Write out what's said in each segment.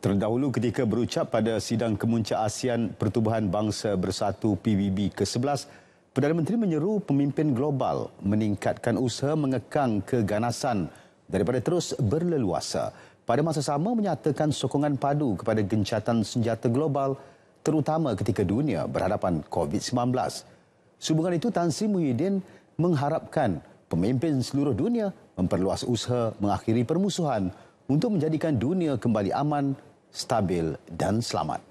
Terdahulu ketika berucap pada sidang kemuncak ASEAN Pertubuhan Bangsa Bersatu PBB ke-11, Perdana Menteri menyeru pemimpin global meningkatkan usaha mengekang keganasan daripada terus berleluasa. Pada masa sama menyatakan sokongan padu kepada gencatan senjata global terutama ketika dunia berhadapan COVID-19. Sehubungan itu Tan Sri Muhyiddin mengharapkan pemimpin seluruh dunia memperluas usaha mengakhiri permusuhan untuk menjadikan dunia kembali aman stabil dan selamat.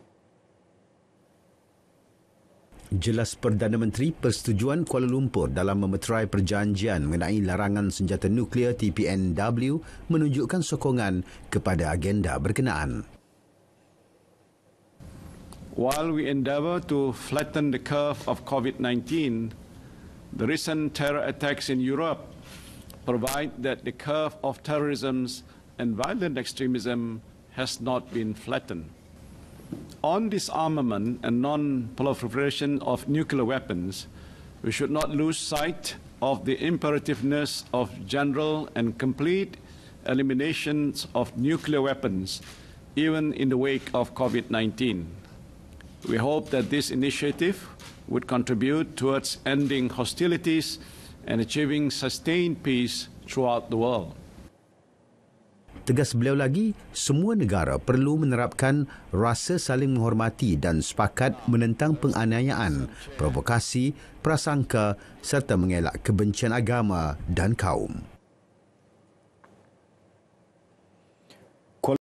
Jelas Perdana Menteri persetujuan Kuala Lumpur dalam memeterai perjanjian mengenai larangan senjata nuklear TPNW menunjukkan sokongan kepada agenda berkenaan. While we endeavour to flatten the curve of COVID-19, the recent terror attacks in Europe provide that the curve of terrorism and violent extremism has not been flattened. On disarmament and non-proliferation of nuclear weapons, we should not lose sight of the imperativeness of general and complete elimination of nuclear weapons, even in the wake of COVID-19. We hope that this initiative would contribute towards ending hostilities and achieving sustained peace throughout the world. Tegas beliau lagi, semua negara perlu menerapkan rasa saling menghormati dan sepakat menentang penganiayaan, provokasi, prasangka serta mengelak kebencian agama dan kaum.